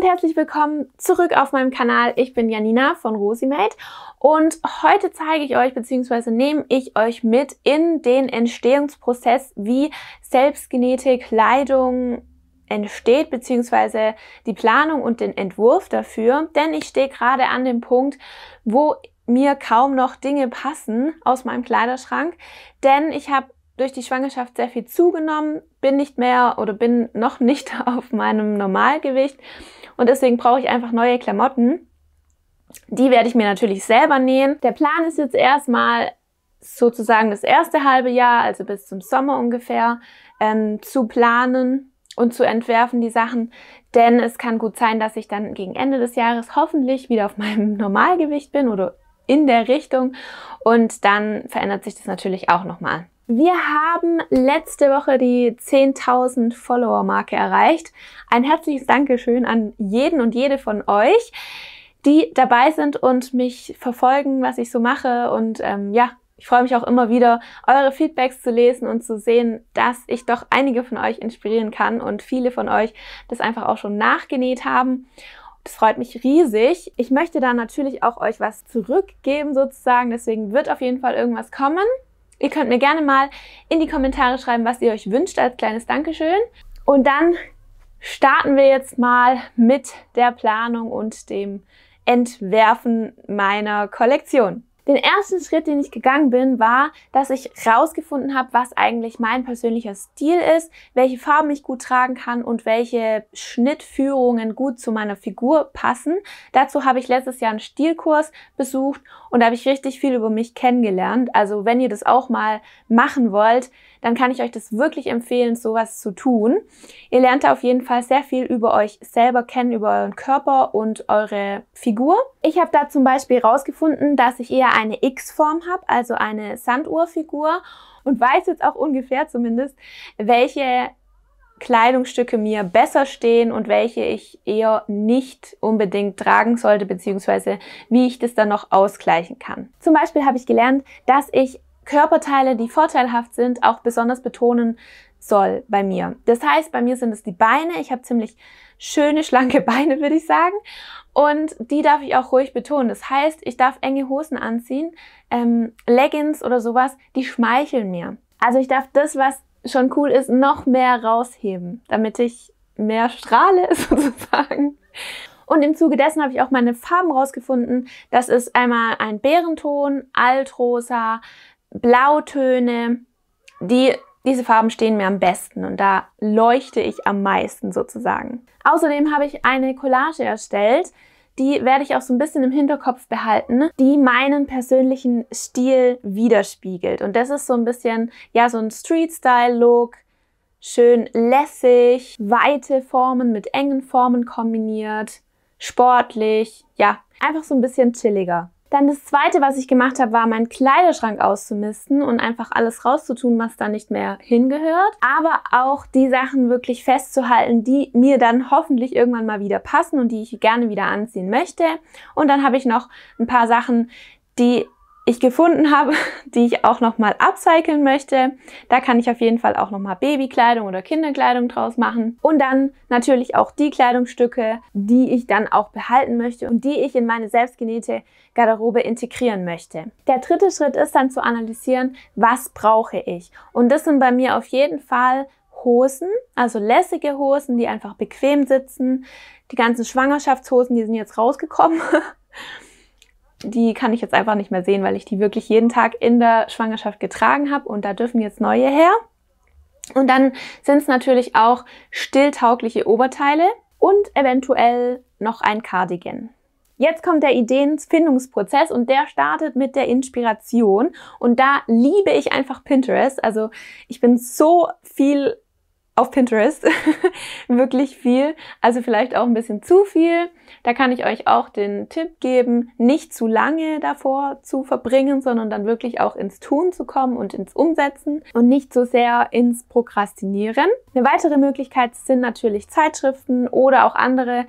und herzlich willkommen zurück auf meinem Kanal. Ich bin Janina von Rosimate und heute zeige ich euch bzw. nehme ich euch mit in den Entstehungsprozess, wie Selbstgenetik, Kleidung entsteht bzw. die Planung und den Entwurf dafür, denn ich stehe gerade an dem Punkt, wo mir kaum noch Dinge passen aus meinem Kleiderschrank, denn ich habe durch die Schwangerschaft sehr viel zugenommen, bin nicht mehr oder bin noch nicht auf meinem Normalgewicht und deswegen brauche ich einfach neue Klamotten. Die werde ich mir natürlich selber nähen. Der Plan ist jetzt erstmal sozusagen das erste halbe Jahr, also bis zum Sommer ungefähr, ähm, zu planen und zu entwerfen die Sachen, denn es kann gut sein, dass ich dann gegen Ende des Jahres hoffentlich wieder auf meinem Normalgewicht bin oder in der Richtung und dann verändert sich das natürlich auch nochmal. Wir haben letzte Woche die 10.000 Follower-Marke erreicht. Ein herzliches Dankeschön an jeden und jede von euch, die dabei sind und mich verfolgen, was ich so mache. Und ähm, ja, ich freue mich auch immer wieder, eure Feedbacks zu lesen und zu sehen, dass ich doch einige von euch inspirieren kann und viele von euch das einfach auch schon nachgenäht haben. Das freut mich riesig. Ich möchte da natürlich auch euch was zurückgeben sozusagen, deswegen wird auf jeden Fall irgendwas kommen. Ihr könnt mir gerne mal in die Kommentare schreiben, was ihr euch wünscht als kleines Dankeschön. Und dann starten wir jetzt mal mit der Planung und dem Entwerfen meiner Kollektion. Den ersten Schritt, den ich gegangen bin, war, dass ich rausgefunden habe, was eigentlich mein persönlicher Stil ist, welche Farben ich gut tragen kann und welche Schnittführungen gut zu meiner Figur passen. Dazu habe ich letztes Jahr einen Stilkurs besucht und da habe ich richtig viel über mich kennengelernt. Also wenn ihr das auch mal machen wollt, dann kann ich euch das wirklich empfehlen, sowas zu tun. Ihr lernt da auf jeden Fall sehr viel über euch selber kennen, über euren Körper und eure Figur. Ich habe da zum Beispiel herausgefunden, dass ich eher eine X-Form habe, also eine Sanduhrfigur und weiß jetzt auch ungefähr zumindest, welche Kleidungsstücke mir besser stehen und welche ich eher nicht unbedingt tragen sollte, beziehungsweise wie ich das dann noch ausgleichen kann. Zum Beispiel habe ich gelernt, dass ich Körperteile, die vorteilhaft sind, auch besonders betonen soll bei mir. Das heißt, bei mir sind es die Beine. Ich habe ziemlich schöne, schlanke Beine, würde ich sagen. Und die darf ich auch ruhig betonen. Das heißt, ich darf enge Hosen anziehen, ähm, Leggings oder sowas, die schmeicheln mir. Also ich darf das, was schon cool ist, noch mehr rausheben, damit ich mehr strahle sozusagen. Und im Zuge dessen habe ich auch meine Farben rausgefunden. Das ist einmal ein Bärenton, Altrosa, Blautöne, die, diese Farben stehen mir am besten und da leuchte ich am meisten sozusagen. Außerdem habe ich eine Collage erstellt, die werde ich auch so ein bisschen im Hinterkopf behalten, die meinen persönlichen Stil widerspiegelt. Und das ist so ein bisschen, ja, so ein Street-Style-Look, schön lässig, weite Formen mit engen Formen kombiniert, sportlich, ja, einfach so ein bisschen chilliger. Dann das zweite, was ich gemacht habe, war meinen Kleiderschrank auszumisten und einfach alles rauszutun, was da nicht mehr hingehört. Aber auch die Sachen wirklich festzuhalten, die mir dann hoffentlich irgendwann mal wieder passen und die ich gerne wieder anziehen möchte. Und dann habe ich noch ein paar Sachen, die ich gefunden habe, die ich auch nochmal upcyclen möchte. Da kann ich auf jeden Fall auch nochmal Babykleidung oder Kinderkleidung draus machen. Und dann natürlich auch die Kleidungsstücke, die ich dann auch behalten möchte und die ich in meine selbstgenähte Garderobe integrieren möchte. Der dritte Schritt ist dann zu analysieren, was brauche ich. Und das sind bei mir auf jeden Fall Hosen, also lässige Hosen, die einfach bequem sitzen. Die ganzen Schwangerschaftshosen, die sind jetzt rausgekommen. die kann ich jetzt einfach nicht mehr sehen, weil ich die wirklich jeden Tag in der Schwangerschaft getragen habe und da dürfen jetzt neue her. Und dann sind es natürlich auch stilltaugliche Oberteile und eventuell noch ein Cardigan. Jetzt kommt der Ideenfindungsprozess und der startet mit der Inspiration. Und da liebe ich einfach Pinterest. Also ich bin so viel auf Pinterest wirklich viel, also vielleicht auch ein bisschen zu viel. Da kann ich euch auch den Tipp geben, nicht zu lange davor zu verbringen, sondern dann wirklich auch ins Tun zu kommen und ins Umsetzen und nicht so sehr ins Prokrastinieren. Eine weitere Möglichkeit sind natürlich Zeitschriften oder auch andere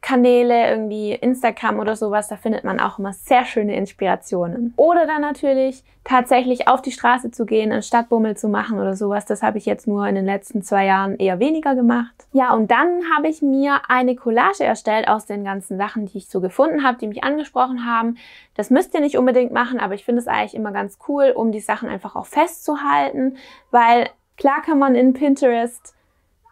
Kanäle, irgendwie Instagram oder sowas, da findet man auch immer sehr schöne Inspirationen. Oder dann natürlich tatsächlich auf die Straße zu gehen, einen Stadtbummel zu machen oder sowas. Das habe ich jetzt nur in den letzten zwei Jahren eher weniger gemacht. Ja, und dann habe ich mir eine Collage erstellt aus den ganzen Sachen, die ich so gefunden habe, die mich angesprochen haben. Das müsst ihr nicht unbedingt machen, aber ich finde es eigentlich immer ganz cool, um die Sachen einfach auch festzuhalten, weil klar kann man in Pinterest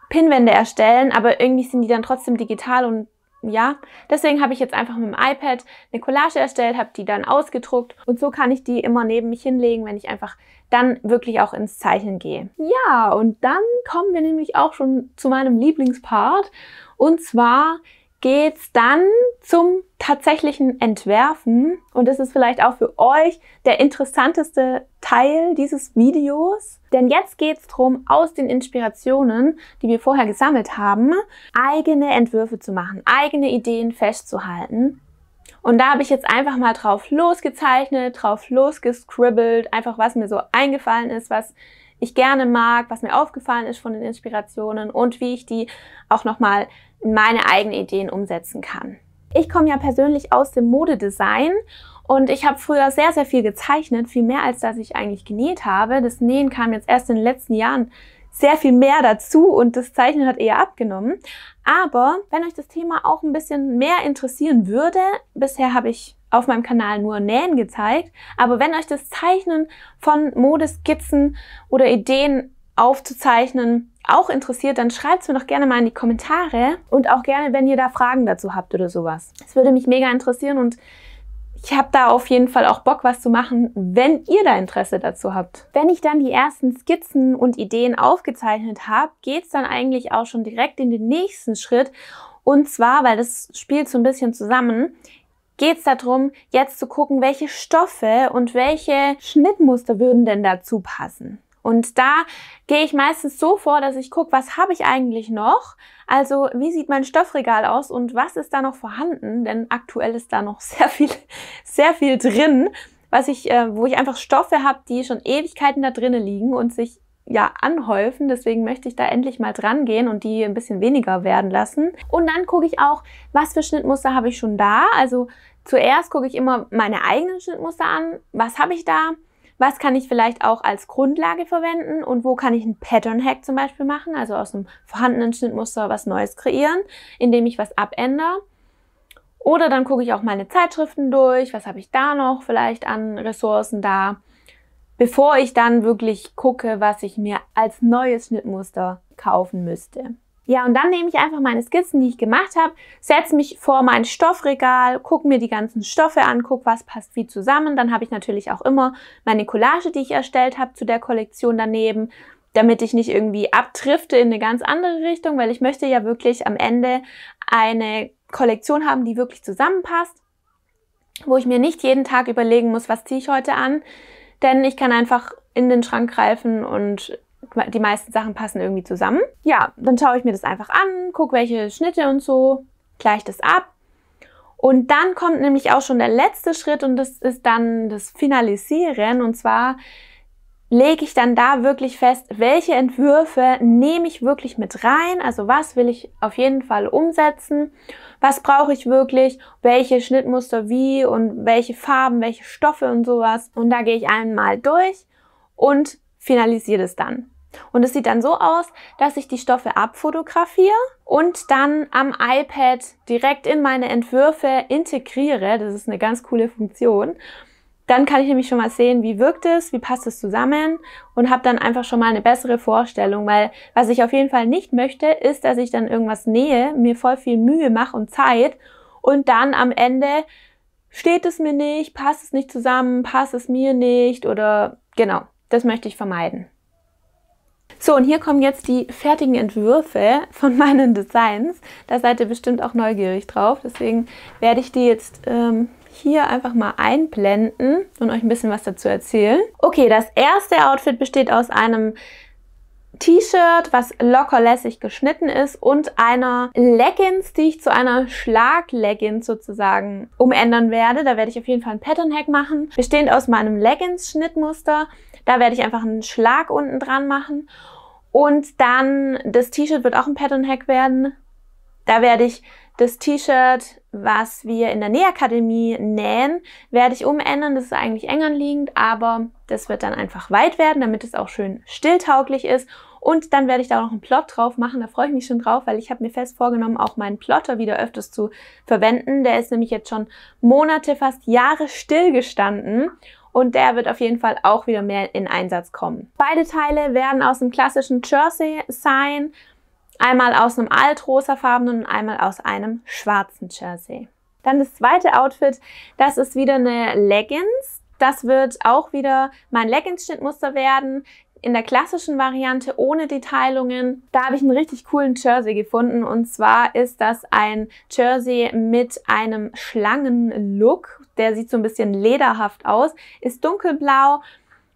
Pinwände erstellen, aber irgendwie sind die dann trotzdem digital und letzten Jahr. Deswegen habe ich jetzt einfach mit dem iPad eine Collage erstellt, habe die dann ausgedruckt und so kann ich die immer neben mich hinlegen, wenn ich einfach dann wirklich auch ins Zeichnen gehe. Ja, und dann kommen wir nämlich auch schon zu meinem Lieblingspart und zwar geht's dann zum tatsächlichen Entwerfen. Und das ist vielleicht auch für euch der interessanteste Teil dieses Videos. Denn jetzt geht's darum, aus den Inspirationen, die wir vorher gesammelt haben, eigene Entwürfe zu machen, eigene Ideen festzuhalten. Und da habe ich jetzt einfach mal drauf losgezeichnet, drauf losgescribbelt, einfach was mir so eingefallen ist, was ich gerne mag, was mir aufgefallen ist von den Inspirationen und wie ich die auch nochmal in meine eigenen Ideen umsetzen kann. Ich komme ja persönlich aus dem Modedesign und ich habe früher sehr, sehr viel gezeichnet, viel mehr als dass ich eigentlich genäht habe. Das Nähen kam jetzt erst in den letzten Jahren sehr viel mehr dazu und das Zeichnen hat eher abgenommen. Aber wenn euch das Thema auch ein bisschen mehr interessieren würde, bisher habe ich auf meinem Kanal nur Nähen gezeigt. Aber wenn euch das Zeichnen von Modeskizzen oder Ideen aufzuzeichnen auch interessiert, dann schreibt es mir doch gerne mal in die Kommentare und auch gerne, wenn ihr da Fragen dazu habt oder sowas. Es würde mich mega interessieren und ich habe da auf jeden Fall auch Bock, was zu machen, wenn ihr da Interesse dazu habt. Wenn ich dann die ersten Skizzen und Ideen aufgezeichnet habe, geht es dann eigentlich auch schon direkt in den nächsten Schritt. Und zwar, weil das spielt so ein bisschen zusammen, geht es darum, jetzt zu gucken, welche Stoffe und welche Schnittmuster würden denn dazu passen. Und da gehe ich meistens so vor, dass ich gucke, was habe ich eigentlich noch? Also wie sieht mein Stoffregal aus und was ist da noch vorhanden? Denn aktuell ist da noch sehr viel, sehr viel drin, was ich, äh, wo ich einfach Stoffe habe, die schon Ewigkeiten da drinnen liegen und sich ja anhäufen. Deswegen möchte ich da endlich mal dran gehen und die ein bisschen weniger werden lassen. Und dann gucke ich auch, was für Schnittmuster habe ich schon da. Also zuerst gucke ich immer meine eigenen Schnittmuster an. Was habe ich da? Was kann ich vielleicht auch als Grundlage verwenden und wo kann ich einen Pattern-Hack zum Beispiel machen, also aus einem vorhandenen Schnittmuster was Neues kreieren, indem ich was abändere. Oder dann gucke ich auch meine Zeitschriften durch, was habe ich da noch vielleicht an Ressourcen da bevor ich dann wirklich gucke, was ich mir als neues Schnittmuster kaufen müsste. Ja, und dann nehme ich einfach meine Skizzen, die ich gemacht habe, setze mich vor mein Stoffregal, gucke mir die ganzen Stoffe an, gucke, was passt wie zusammen. Dann habe ich natürlich auch immer meine Collage, die ich erstellt habe, zu der Kollektion daneben, damit ich nicht irgendwie abtrifte in eine ganz andere Richtung, weil ich möchte ja wirklich am Ende eine Kollektion haben, die wirklich zusammenpasst, wo ich mir nicht jeden Tag überlegen muss, was ziehe ich heute an, denn ich kann einfach in den Schrank greifen und die meisten Sachen passen irgendwie zusammen. Ja, dann schaue ich mir das einfach an, gucke welche Schnitte und so, gleiche das ab. Und dann kommt nämlich auch schon der letzte Schritt und das ist dann das Finalisieren und zwar lege ich dann da wirklich fest, welche Entwürfe nehme ich wirklich mit rein, also was will ich auf jeden Fall umsetzen, was brauche ich wirklich, welche Schnittmuster wie und welche Farben, welche Stoffe und sowas. Und da gehe ich einmal durch und finalisiere das dann. Und es sieht dann so aus, dass ich die Stoffe abfotografiere und dann am iPad direkt in meine Entwürfe integriere. Das ist eine ganz coole Funktion. Dann kann ich nämlich schon mal sehen, wie wirkt es, wie passt es zusammen und habe dann einfach schon mal eine bessere Vorstellung, weil was ich auf jeden Fall nicht möchte, ist, dass ich dann irgendwas nähe, mir voll viel Mühe mache und Zeit und dann am Ende steht es mir nicht, passt es nicht zusammen, passt es mir nicht oder genau, das möchte ich vermeiden. So, und hier kommen jetzt die fertigen Entwürfe von meinen Designs. Da seid ihr bestimmt auch neugierig drauf. Deswegen werde ich die jetzt ähm, hier einfach mal einblenden und euch ein bisschen was dazu erzählen. Okay, das erste Outfit besteht aus einem T-Shirt, was locker lässig geschnitten ist und einer Leggings, die ich zu einer Schlag-Leggings sozusagen umändern werde. Da werde ich auf jeden Fall ein Pattern-Hack machen, bestehend aus meinem Leggings-Schnittmuster. Da werde ich einfach einen Schlag unten dran machen und dann das T-Shirt wird auch ein Pattern-Hack werden. Da werde ich das T-Shirt was wir in der Nähakademie nähen, werde ich umändern. Das ist eigentlich eng anliegend, aber das wird dann einfach weit werden, damit es auch schön stilltauglich ist. Und dann werde ich da auch noch einen Plot drauf machen. Da freue ich mich schon drauf, weil ich habe mir fest vorgenommen, auch meinen Plotter wieder öfters zu verwenden. Der ist nämlich jetzt schon Monate, fast Jahre stillgestanden und der wird auf jeden Fall auch wieder mehr in Einsatz kommen. Beide Teile werden aus dem klassischen Jersey sein. Einmal aus einem altrosafarbenen und einmal aus einem schwarzen Jersey. Dann das zweite Outfit, das ist wieder eine Leggings. Das wird auch wieder mein Leggings-Schnittmuster werden in der klassischen Variante ohne Detailungen. Da habe ich einen richtig coolen Jersey gefunden und zwar ist das ein Jersey mit einem Schlangenlook. Der sieht so ein bisschen lederhaft aus, ist dunkelblau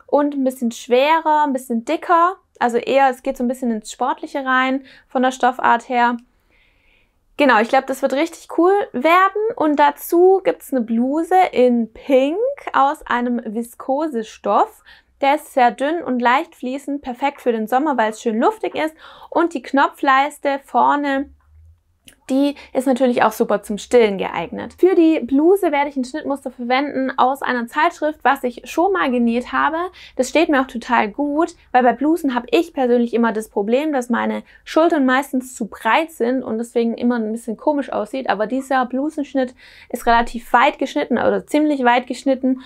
und ein bisschen schwerer, ein bisschen dicker also eher, es geht so ein bisschen ins Sportliche rein von der Stoffart her. Genau, ich glaube, das wird richtig cool werden. Und dazu gibt es eine Bluse in Pink aus einem Viskosestoff. Der ist sehr dünn und leicht fließend, perfekt für den Sommer, weil es schön luftig ist. Und die Knopfleiste vorne die ist natürlich auch super zum Stillen geeignet. Für die Bluse werde ich ein Schnittmuster verwenden aus einer Zeitschrift, was ich schon mal genäht habe. Das steht mir auch total gut, weil bei Blusen habe ich persönlich immer das Problem, dass meine Schultern meistens zu breit sind und deswegen immer ein bisschen komisch aussieht. Aber dieser Blusenschnitt ist relativ weit geschnitten oder ziemlich weit geschnitten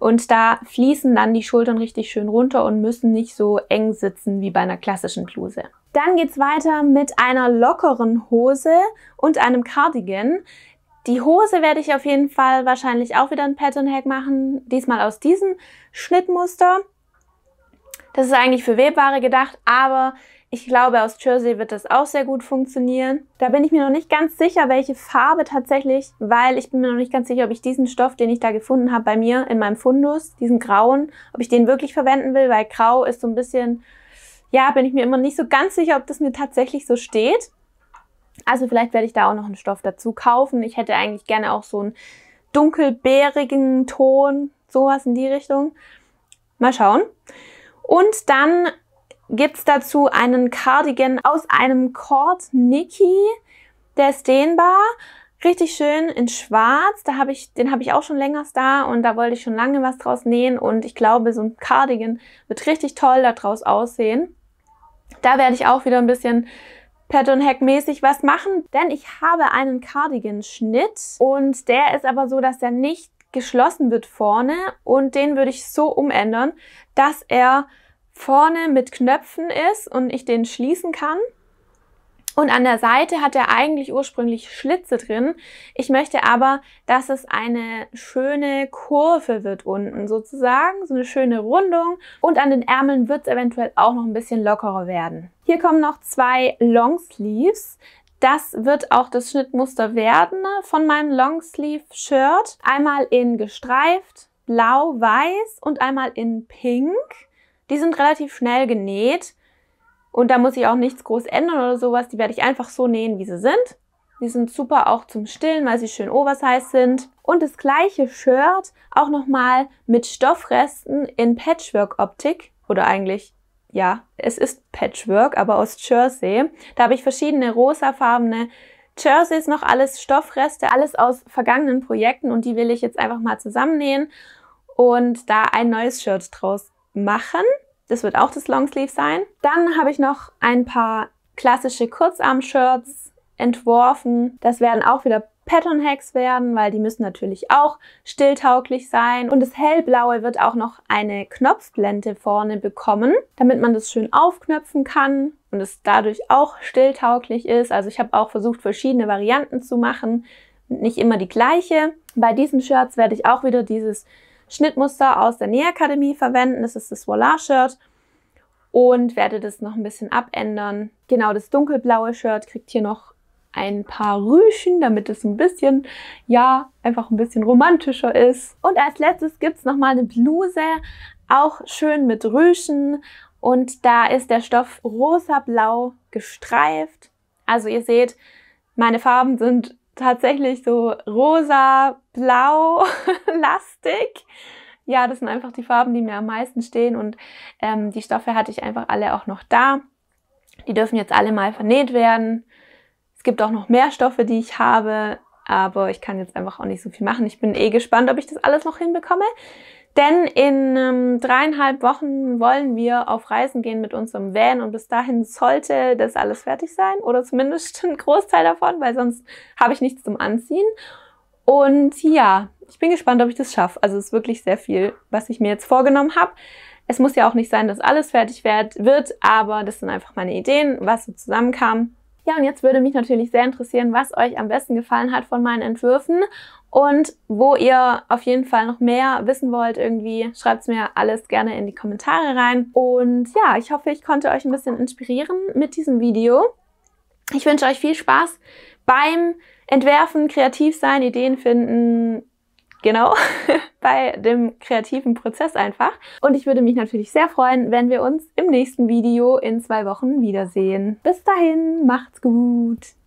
und da fließen dann die Schultern richtig schön runter und müssen nicht so eng sitzen wie bei einer klassischen Bluse. Dann geht es weiter mit einer lockeren Hose und einem Cardigan. Die Hose werde ich auf jeden Fall wahrscheinlich auch wieder ein Pattern Hack machen, diesmal aus diesem Schnittmuster. Das ist eigentlich für Webware gedacht, aber ich glaube, aus Jersey wird das auch sehr gut funktionieren. Da bin ich mir noch nicht ganz sicher, welche Farbe tatsächlich, weil ich bin mir noch nicht ganz sicher, ob ich diesen Stoff, den ich da gefunden habe bei mir in meinem Fundus, diesen grauen, ob ich den wirklich verwenden will, weil grau ist so ein bisschen, ja, bin ich mir immer nicht so ganz sicher, ob das mir tatsächlich so steht. Also vielleicht werde ich da auch noch einen Stoff dazu kaufen. Ich hätte eigentlich gerne auch so einen dunkelbeerigen Ton, sowas in die Richtung. Mal schauen. Und dann gibt's dazu einen Cardigan aus einem Cord Nikki, Der ist dehnbar. Richtig schön in schwarz. Da hab ich, den habe ich auch schon länger da und da wollte ich schon lange was draus nähen. Und ich glaube, so ein Cardigan wird richtig toll daraus aussehen. Da werde ich auch wieder ein bisschen Pattern Hack mäßig was machen, denn ich habe einen Cardigan-Schnitt und der ist aber so, dass der nicht geschlossen wird vorne und den würde ich so umändern, dass er vorne mit Knöpfen ist und ich den schließen kann. Und an der Seite hat er eigentlich ursprünglich Schlitze drin. Ich möchte aber, dass es eine schöne Kurve wird unten sozusagen, so eine schöne Rundung. Und an den Ärmeln wird es eventuell auch noch ein bisschen lockerer werden. Hier kommen noch zwei Longsleeves. Das wird auch das Schnittmuster werden ne, von meinem Longsleeve-Shirt. Einmal in gestreift, blau-weiß und einmal in pink. Die sind relativ schnell genäht und da muss ich auch nichts groß ändern oder sowas. Die werde ich einfach so nähen, wie sie sind. Die sind super auch zum Stillen, weil sie schön oversize sind. Und das gleiche Shirt auch nochmal mit Stoffresten in Patchwork-Optik. Oder eigentlich, ja, es ist Patchwork, aber aus Jersey. Da habe ich verschiedene rosafarbene Jerseys noch, alles Stoffreste, alles aus vergangenen Projekten. Und die will ich jetzt einfach mal zusammennähen und da ein neues Shirt draus machen. Das wird auch das Longsleeve sein. Dann habe ich noch ein paar klassische Kurzarm-Shirts entworfen. Das werden auch wieder Pattern Hacks werden, weil die müssen natürlich auch stilltauglich sein. Und das hellblaue wird auch noch eine Knopfblende vorne bekommen, damit man das schön aufknöpfen kann und es dadurch auch stilltauglich ist. Also ich habe auch versucht, verschiedene Varianten zu machen, nicht immer die gleiche. Bei diesen Shirts werde ich auch wieder dieses Schnittmuster aus der Nähakademie verwenden. Das ist das Voila-Shirt und werde das noch ein bisschen abändern. Genau, das dunkelblaue Shirt kriegt hier noch ein paar Rüschen, damit es ein bisschen, ja, einfach ein bisschen romantischer ist. Und als letztes gibt es nochmal eine Bluse, auch schön mit Rüschen. Und da ist der Stoff rosa-blau gestreift. Also ihr seht, meine Farben sind tatsächlich so rosa, blau, lastig. Ja, das sind einfach die Farben, die mir am meisten stehen und ähm, die Stoffe hatte ich einfach alle auch noch da. Die dürfen jetzt alle mal vernäht werden. Es gibt auch noch mehr Stoffe, die ich habe, aber ich kann jetzt einfach auch nicht so viel machen. Ich bin eh gespannt, ob ich das alles noch hinbekomme. Denn in ähm, dreieinhalb Wochen wollen wir auf Reisen gehen mit unserem Van und bis dahin sollte das alles fertig sein oder zumindest ein Großteil davon, weil sonst habe ich nichts zum Anziehen. Und ja, ich bin gespannt, ob ich das schaffe. Also es ist wirklich sehr viel, was ich mir jetzt vorgenommen habe. Es muss ja auch nicht sein, dass alles fertig wird, aber das sind einfach meine Ideen, was so zusammenkam. Ja, und jetzt würde mich natürlich sehr interessieren, was euch am besten gefallen hat von meinen Entwürfen und wo ihr auf jeden Fall noch mehr wissen wollt irgendwie, schreibt es mir alles gerne in die Kommentare rein. Und ja, ich hoffe, ich konnte euch ein bisschen inspirieren mit diesem Video. Ich wünsche euch viel Spaß beim Entwerfen, kreativ sein, Ideen finden, Genau, bei dem kreativen Prozess einfach. Und ich würde mich natürlich sehr freuen, wenn wir uns im nächsten Video in zwei Wochen wiedersehen. Bis dahin, macht's gut!